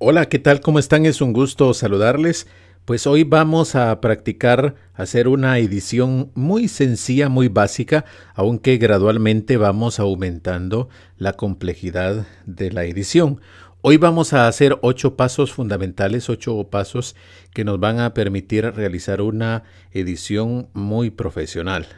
Hola, ¿qué tal? ¿Cómo están? Es un gusto saludarles. Pues hoy vamos a practicar hacer una edición muy sencilla, muy básica, aunque gradualmente vamos aumentando la complejidad de la edición. Hoy vamos a hacer ocho pasos fundamentales, ocho pasos que nos van a permitir realizar una edición muy profesional.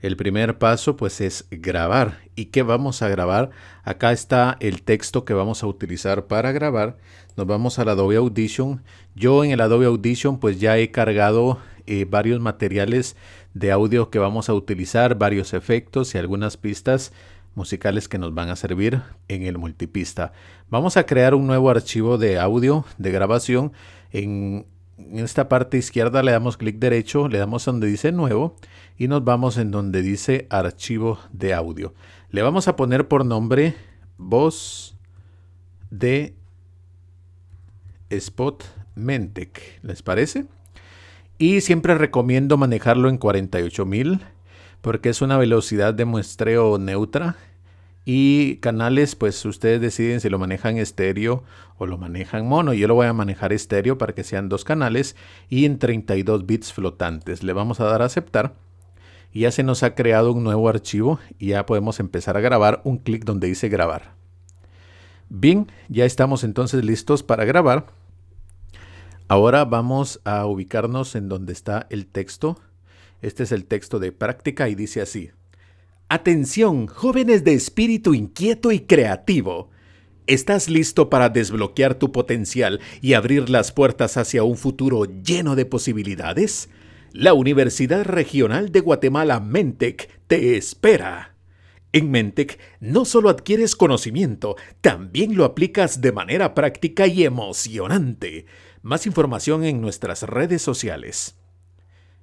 El primer paso pues es grabar y qué vamos a grabar. Acá está el texto que vamos a utilizar para grabar. Nos vamos al Adobe Audition. Yo en el Adobe Audition pues ya he cargado eh, varios materiales de audio que vamos a utilizar, varios efectos y algunas pistas musicales que nos van a servir en el multipista. Vamos a crear un nuevo archivo de audio de grabación. En, en esta parte izquierda le damos clic derecho, le damos donde dice nuevo y nos vamos en donde dice archivo de audio. Le vamos a poner por nombre voz de Spot Mentec. ¿Les parece? Y siempre recomiendo manejarlo en 48000 porque es una velocidad de muestreo neutra y canales pues ustedes deciden si lo manejan estéreo o lo manejan mono. Yo lo voy a manejar estéreo para que sean dos canales y en 32 bits flotantes. Le vamos a dar a aceptar ya se nos ha creado un nuevo archivo y ya podemos empezar a grabar un clic donde dice grabar. Bien, ya estamos entonces listos para grabar. Ahora vamos a ubicarnos en donde está el texto. Este es el texto de práctica y dice así. Atención, jóvenes de espíritu inquieto y creativo. ¿Estás listo para desbloquear tu potencial y abrir las puertas hacia un futuro lleno de posibilidades? La Universidad Regional de Guatemala Mentec te espera. En Mentec no solo adquieres conocimiento, también lo aplicas de manera práctica y emocionante. Más información en nuestras redes sociales.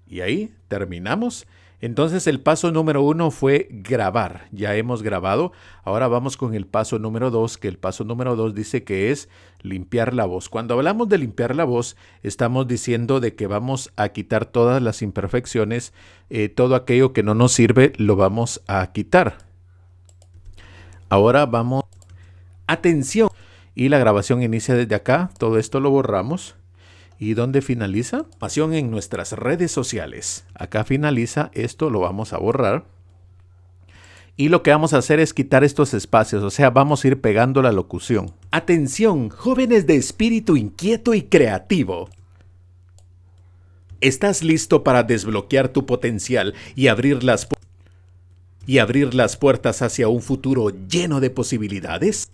Y ahí terminamos entonces el paso número uno fue grabar. Ya hemos grabado. Ahora vamos con el paso número dos, que el paso número dos dice que es limpiar la voz. Cuando hablamos de limpiar la voz, estamos diciendo de que vamos a quitar todas las imperfecciones, eh, todo aquello que no nos sirve lo vamos a quitar. Ahora vamos... Atención. Y la grabación inicia desde acá. Todo esto lo borramos. ¿Y dónde finaliza? Pasión en nuestras redes sociales. Acá finaliza, esto lo vamos a borrar. Y lo que vamos a hacer es quitar estos espacios, o sea, vamos a ir pegando la locución. Atención, jóvenes de espíritu inquieto y creativo. ¿Estás listo para desbloquear tu potencial y abrir las y abrir las puertas hacia un futuro lleno de posibilidades?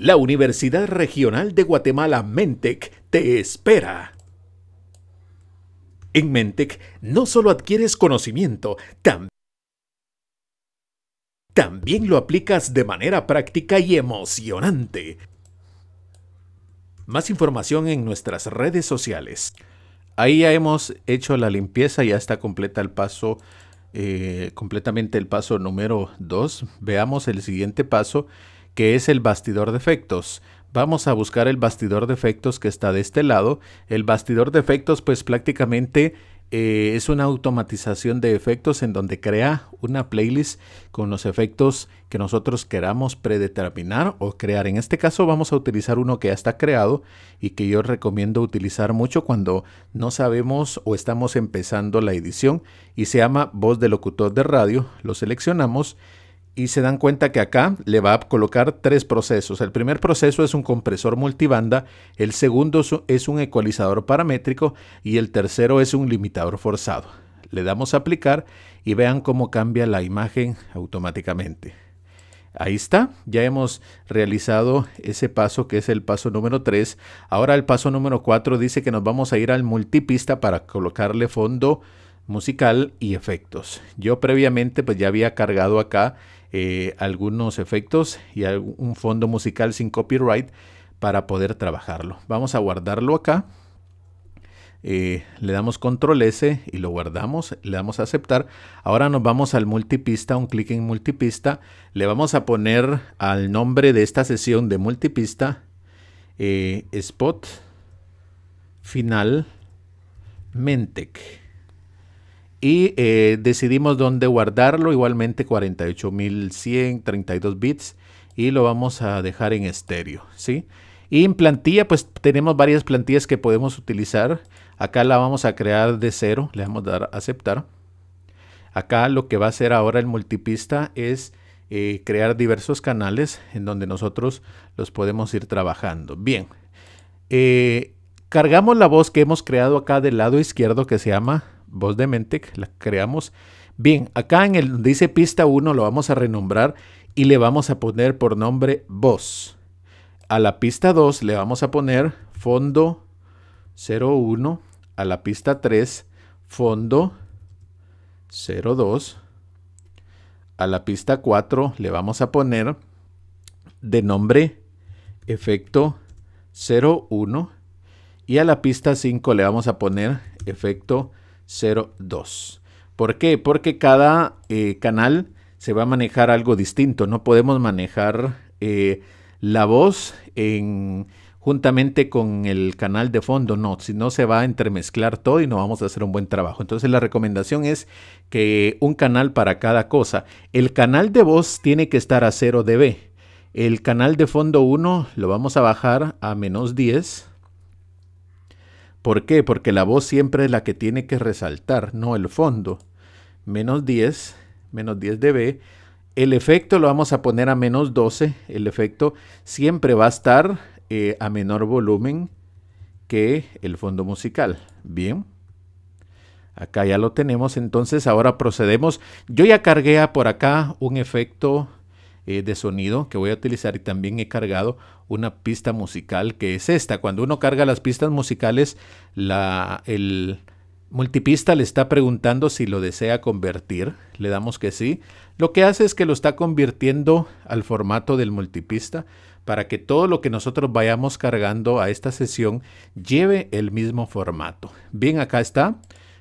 La Universidad Regional de Guatemala Mentec te espera. En Mentec no solo adquieres conocimiento, también lo aplicas de manera práctica y emocionante. Más información en nuestras redes sociales. Ahí ya hemos hecho la limpieza, ya está completa el paso, eh, completamente el paso número 2. Veamos el siguiente paso que es el bastidor de efectos. Vamos a buscar el bastidor de efectos que está de este lado. El bastidor de efectos pues prácticamente eh, es una automatización de efectos en donde crea una playlist con los efectos que nosotros queramos predeterminar o crear. En este caso vamos a utilizar uno que ya está creado y que yo recomiendo utilizar mucho cuando no sabemos o estamos empezando la edición y se llama voz de locutor de radio. Lo seleccionamos y se dan cuenta que acá le va a colocar tres procesos. El primer proceso es un compresor multibanda, el segundo es un ecualizador paramétrico y el tercero es un limitador forzado. Le damos a aplicar y vean cómo cambia la imagen automáticamente. Ahí está, ya hemos realizado ese paso que es el paso número 3. Ahora el paso número 4 dice que nos vamos a ir al multipista para colocarle fondo musical y efectos. Yo previamente pues ya había cargado acá eh, algunos efectos y un fondo musical sin copyright para poder trabajarlo. Vamos a guardarlo acá. Eh, le damos control S y lo guardamos, le damos a aceptar. Ahora nos vamos al multipista, un clic en multipista. Le vamos a poner al nombre de esta sesión de multipista eh, spot final mentec y eh, decidimos dónde guardarlo, igualmente 48,132 bits y lo vamos a dejar en estéreo, ¿sí? Y en plantilla, pues tenemos varias plantillas que podemos utilizar. Acá la vamos a crear de cero, le vamos a dar a aceptar. Acá lo que va a hacer ahora el multipista es eh, crear diversos canales en donde nosotros los podemos ir trabajando. Bien, eh, cargamos la voz que hemos creado acá del lado izquierdo que se llama voz de Mentec, la creamos. Bien, acá en el donde dice pista 1 lo vamos a renombrar y le vamos a poner por nombre voz. A la pista 2 le vamos a poner fondo 01. A la pista 3 fondo 02. A la pista 4 le vamos a poner de nombre efecto 01. Y a la pista 5 le vamos a poner efecto 02. ¿Por qué? Porque cada eh, canal se va a manejar algo distinto. No podemos manejar eh, la voz en, juntamente con el canal de fondo, no, si no se va a entremezclar todo y no vamos a hacer un buen trabajo. Entonces la recomendación es que un canal para cada cosa. El canal de voz tiene que estar a 0 dB. El canal de fondo 1 lo vamos a bajar a menos 10 ¿Por qué? Porque la voz siempre es la que tiene que resaltar, no el fondo. Menos 10, menos 10 dB. El efecto lo vamos a poner a menos 12. El efecto siempre va a estar eh, a menor volumen que el fondo musical. Bien. Acá ya lo tenemos. Entonces ahora procedemos. Yo ya cargué por acá un efecto eh, de sonido que voy a utilizar y también he cargado una pista musical que es esta. Cuando uno carga las pistas musicales, la, el multipista le está preguntando si lo desea convertir. Le damos que sí. Lo que hace es que lo está convirtiendo al formato del multipista para que todo lo que nosotros vayamos cargando a esta sesión lleve el mismo formato. Bien, acá está.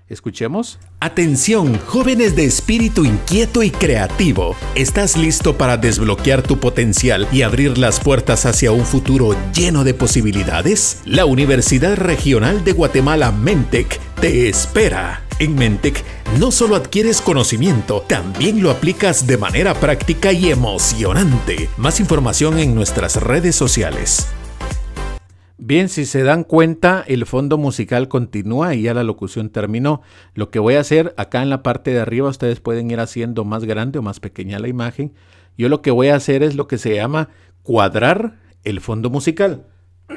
Escuchemos. Atención, jóvenes de espíritu inquieto y creativo. ¿Estás listo para desbloquear tu potencial y abrir las puertas hacia un futuro lleno de posibilidades? La Universidad Regional de Guatemala Mentec te espera. En Mentec no solo adquieres conocimiento, también lo aplicas de manera práctica y emocionante. Más información en nuestras redes sociales. Bien, si se dan cuenta, el fondo musical continúa y ya la locución terminó. Lo que voy a hacer acá en la parte de arriba, ustedes pueden ir haciendo más grande o más pequeña la imagen. Yo lo que voy a hacer es lo que se llama cuadrar el fondo musical.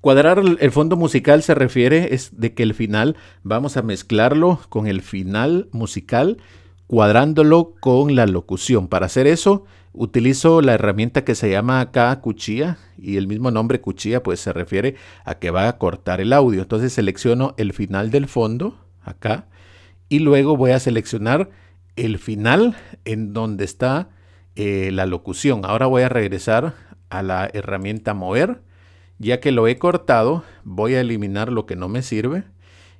Cuadrar el fondo musical se refiere es de que el final vamos a mezclarlo con el final musical cuadrándolo con la locución. Para hacer eso Utilizo la herramienta que se llama acá cuchilla y el mismo nombre cuchilla pues se refiere a que va a cortar el audio. Entonces selecciono el final del fondo acá y luego voy a seleccionar el final en donde está eh, la locución. Ahora voy a regresar a la herramienta mover. Ya que lo he cortado voy a eliminar lo que no me sirve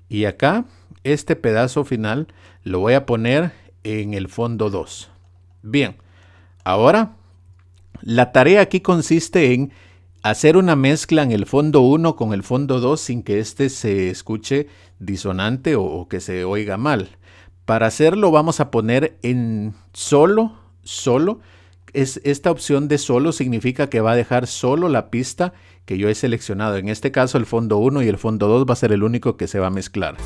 y acá este pedazo final lo voy a poner en el fondo 2. Bien. Ahora, la tarea aquí consiste en hacer una mezcla en el fondo 1 con el fondo 2 sin que éste se escuche disonante o, que se oiga mal. Para hacerlo vamos a poner en solo, solo. Es, esta opción de solo significa que va a dejar solo la pista que yo he seleccionado. En este caso el fondo 1 y el fondo 2 va a ser el único que se va a mezclar.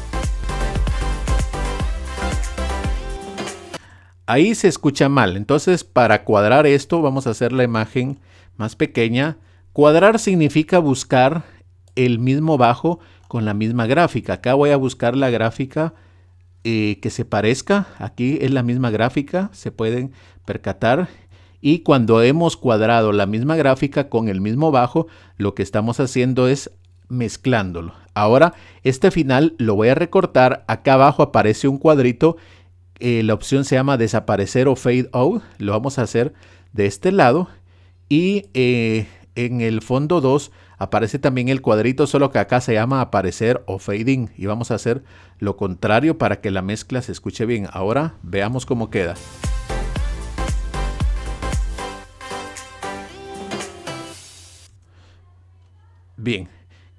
Ahí se escucha mal. Entonces, para cuadrar esto, vamos a hacer la imagen más pequeña. Cuadrar significa buscar el mismo bajo con la misma gráfica. Acá voy a buscar la gráfica eh, que se parezca. Aquí es la misma gráfica, se pueden percatar. Y cuando hemos cuadrado la misma gráfica con el mismo bajo, lo que estamos haciendo es mezclándolo. Ahora, este final lo voy a recortar. Acá abajo aparece un cuadrito eh, la opción se llama desaparecer o fade out. Lo vamos a hacer de este lado. Y eh, en el fondo 2 aparece también el cuadrito, solo que acá se llama aparecer o fading. Y vamos a hacer lo contrario para que la mezcla se escuche bien. Ahora veamos cómo queda. Bien,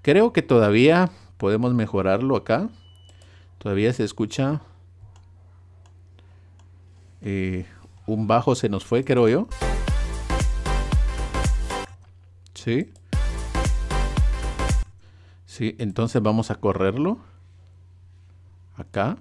creo que todavía podemos mejorarlo acá. Todavía se escucha eh, un bajo se nos fue, creo yo. Sí. Sí, entonces vamos a correrlo. Acá.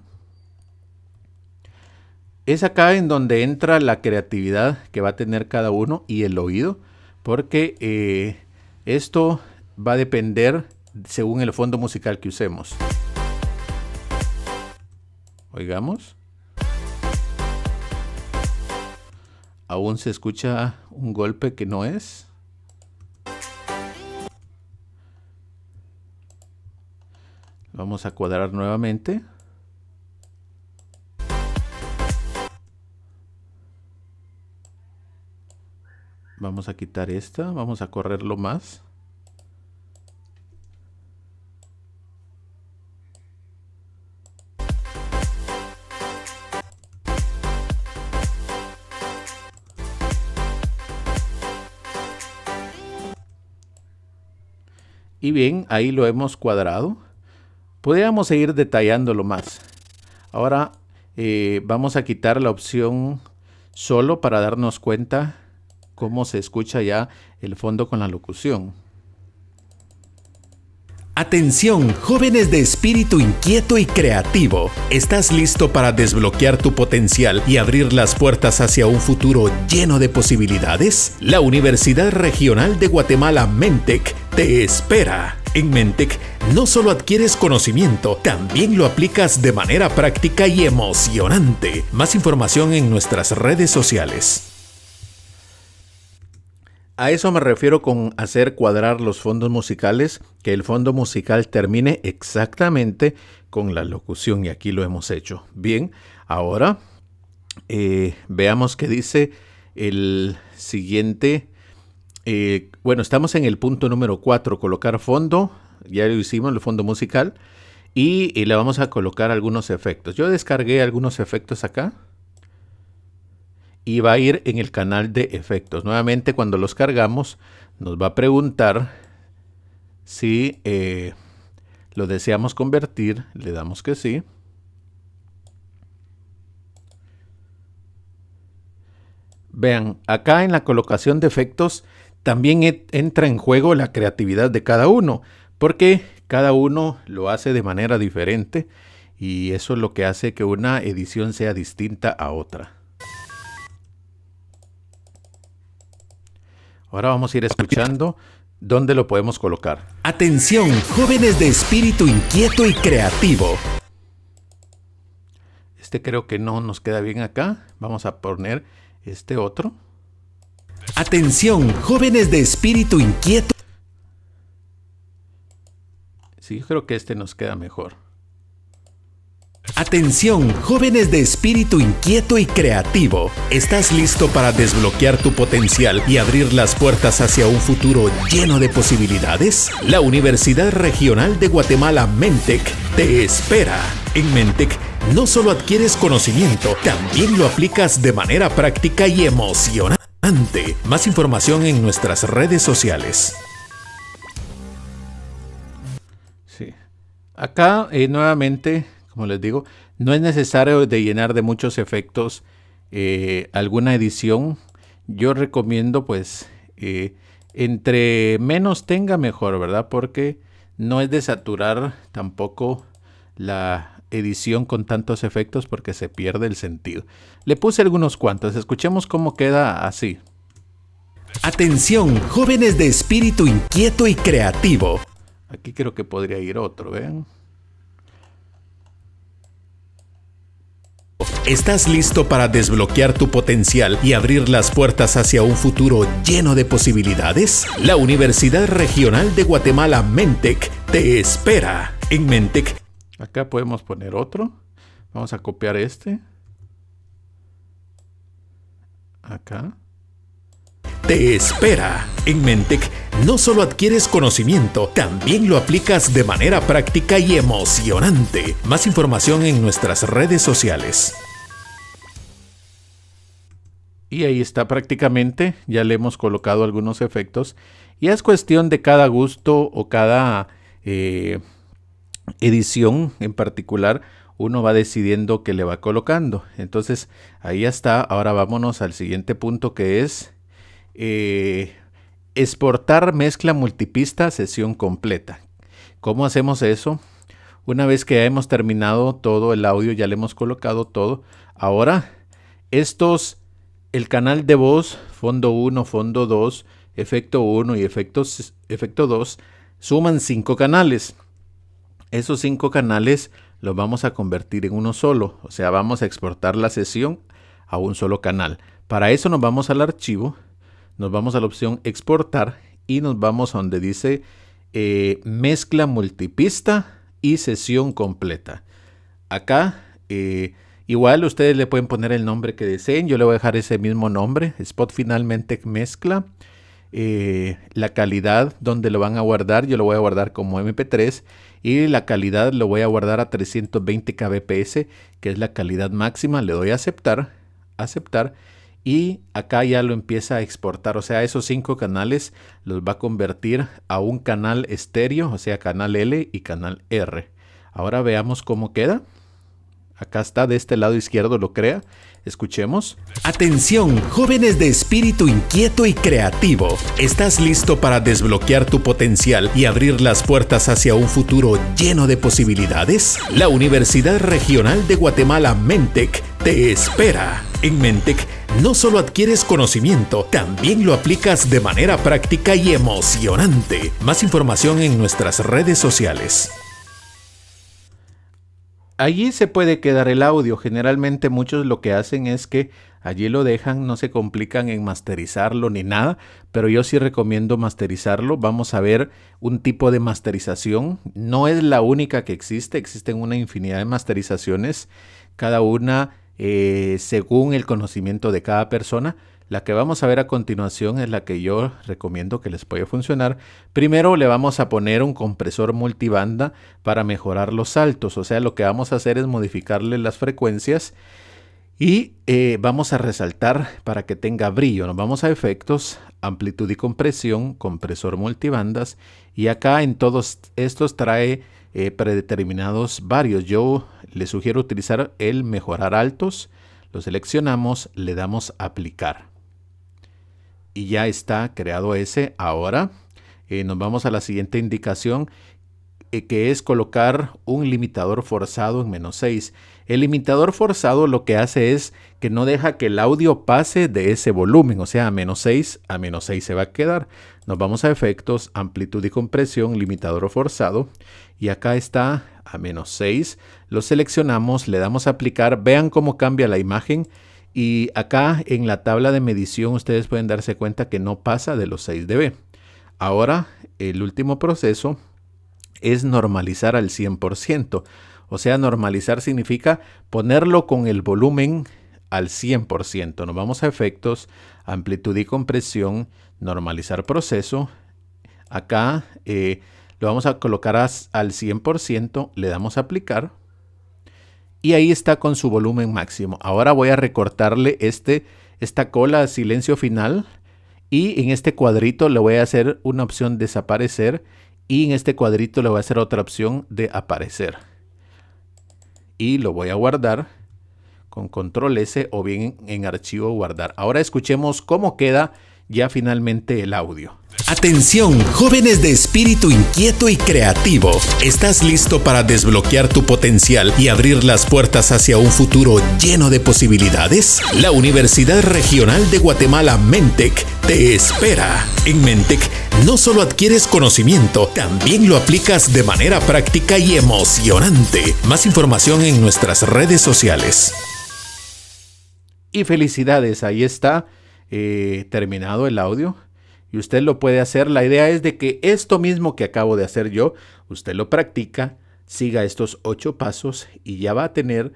Es acá en donde entra la creatividad que va a tener cada uno y el oído, porque eh, esto va a depender según el fondo musical que usemos. Oigamos. aún se escucha un golpe que no es. Vamos a cuadrar nuevamente. Vamos a quitar esta, vamos a correrlo más. Y bien, ahí lo hemos cuadrado. Podríamos seguir detallándolo más. Ahora eh, vamos a quitar la opción solo para darnos cuenta cómo se escucha ya el fondo con la locución. Atención, jóvenes de espíritu inquieto y creativo. ¿Estás listo para desbloquear tu potencial y abrir las puertas hacia un futuro lleno de posibilidades? La Universidad Regional de Guatemala, Mentec, te espera. En Mentec no solo adquieres conocimiento, también lo aplicas de manera práctica y emocionante. Más información en nuestras redes sociales. A eso me refiero con hacer cuadrar los fondos musicales, que el fondo musical termine exactamente con la locución y aquí lo hemos hecho. Bien, ahora eh, veamos qué dice el siguiente eh, bueno, estamos en el punto número 4, colocar fondo. Ya lo hicimos, el fondo musical. Y, eh, le vamos a colocar algunos efectos. Yo descargué algunos efectos acá. Y va a ir en el canal de efectos. Nuevamente, cuando los cargamos, nos va a preguntar si eh, lo deseamos convertir. Le damos que sí. Vean, acá en la colocación de efectos también entra en juego la creatividad de cada uno, porque cada uno lo hace de manera diferente y eso es lo que hace que una edición sea distinta a otra. Ahora vamos a ir escuchando dónde lo podemos colocar. Atención, jóvenes de espíritu inquieto y creativo. Este creo que no nos queda bien acá. Vamos a poner este otro. Atención, jóvenes de espíritu inquieto. Sí, creo que este nos queda mejor. Atención, jóvenes de espíritu inquieto y creativo. ¿Estás listo para desbloquear tu potencial y abrir las puertas hacia un futuro lleno de posibilidades? La Universidad Regional de Guatemala Mentec te espera. En Mentec no solo adquieres conocimiento, también lo aplicas de manera práctica y emocionante más información en nuestras redes sociales. Sí. Acá, eh, nuevamente, como les digo, no es necesario de llenar de muchos efectos eh, alguna edición. Yo recomiendo, pues, eh, entre menos tenga mejor, ¿verdad? Porque no es de saturar tampoco la, edición con tantos efectos porque se pierde el sentido. Le puse algunos cuantos, escuchemos cómo queda así. Atención, jóvenes de espíritu inquieto y creativo. Aquí creo que podría ir otro, ¿ven? ¿Estás listo para desbloquear tu potencial y abrir las puertas hacia un futuro lleno de posibilidades? La Universidad Regional de Guatemala Mentec te espera. En Mentec Acá podemos poner otro. Vamos a copiar este. Acá. Te espera. En Mentec no solo adquieres conocimiento, también lo aplicas de manera práctica y emocionante. Más información en nuestras redes sociales. Y ahí está prácticamente, ya le hemos colocado algunos efectos. Y es cuestión de cada gusto o cada eh, edición en particular uno va decidiendo que le va colocando. Entonces ahí está. Ahora vámonos al siguiente punto que es eh, exportar mezcla multipista sesión completa. ¿Cómo hacemos eso? Una vez que ya hemos terminado todo el audio, ya le hemos colocado todo. Ahora, estos, el canal de voz, fondo 1, fondo 2, efecto 1 y efecto, efecto 2, suman 5 canales esos cinco canales los vamos a convertir en uno solo, o sea, vamos a exportar la sesión a un solo canal. Para eso nos vamos al archivo, nos vamos a la opción exportar y nos vamos a donde dice eh, mezcla multipista y sesión completa. Acá eh, igual ustedes le pueden poner el nombre que deseen, yo le voy a dejar ese mismo nombre, spot finalmente mezcla. Eh, la calidad donde lo van a guardar, yo lo voy a guardar como MP3 y la calidad lo voy a guardar a 320 kbps, que es la calidad máxima. Le doy a aceptar, aceptar y acá ya lo empieza a exportar. O sea, esos cinco canales los va a convertir a un canal estéreo, o sea, canal L y canal R. Ahora veamos cómo queda. Acá está de este lado izquierdo, lo crea. Escuchemos. Atención, jóvenes de espíritu inquieto y creativo. ¿Estás listo para desbloquear tu potencial y abrir las puertas hacia un futuro lleno de posibilidades? La Universidad Regional de Guatemala Mentec te espera. En Mentec no solo adquieres conocimiento, también lo aplicas de manera práctica y emocionante. Más información en nuestras redes sociales allí se puede quedar el audio. Generalmente muchos lo que hacen es que allí lo dejan, no se complican en masterizarlo ni nada, pero yo sí recomiendo masterizarlo. Vamos a ver un tipo de masterización. No es la única que existe, existen una infinidad de masterizaciones, cada una eh, según el conocimiento de cada persona. La que vamos a ver a continuación es la que yo recomiendo que les pueda funcionar. Primero le vamos a poner un compresor multibanda para mejorar los altos, O sea, lo que vamos a hacer es modificarle las frecuencias y eh, vamos a resaltar para que tenga brillo. Nos vamos a efectos, amplitud y compresión, compresor multibandas. Y acá en todos estos trae eh, predeterminados varios. Yo le sugiero utilizar el mejorar altos. Lo seleccionamos, le damos aplicar y ya está creado ese. Ahora eh, nos vamos a la siguiente indicación eh, que es colocar un limitador forzado en menos 6. El limitador forzado lo que hace es que no deja que el audio pase de ese volumen, o sea, a menos 6, a menos 6 se va a quedar. Nos vamos a efectos, amplitud y compresión, limitador forzado. Y acá está a menos 6. Lo seleccionamos, le damos a aplicar. Vean cómo cambia la imagen. Y acá en la tabla de medición ustedes pueden darse cuenta que no pasa de los 6 dB. Ahora el último proceso es normalizar al 100%. O sea, normalizar significa ponerlo con el volumen al 100%. Nos vamos a efectos, amplitud y compresión, normalizar proceso. Acá eh, lo vamos a colocar al 100%, le damos a aplicar y ahí está con su volumen máximo. Ahora voy a recortarle este, esta cola silencio final y en este cuadrito le voy a hacer una opción desaparecer y en este cuadrito le voy a hacer otra opción de aparecer. Y lo voy a guardar con control S o bien en archivo guardar. Ahora escuchemos cómo queda ya finalmente el audio. Atención, jóvenes de espíritu inquieto y creativo. ¿Estás listo para desbloquear tu potencial y abrir las puertas hacia un futuro lleno de posibilidades? La Universidad Regional de Guatemala Mentec te espera. En Mentec no solo adquieres conocimiento, también lo aplicas de manera práctica y emocionante. Más información en nuestras redes sociales. Y felicidades, ahí está eh, terminado el audio y usted lo puede hacer. La idea es de que esto mismo que acabo de hacer yo, usted lo practica, siga estos ocho pasos y ya va a tener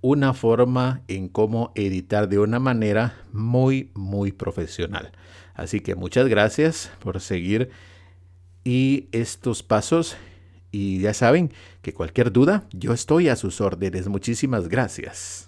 una forma en cómo editar de una manera muy, muy profesional. Así que muchas gracias por seguir y estos pasos. Y ya saben que cualquier duda, yo estoy a sus órdenes. Muchísimas gracias.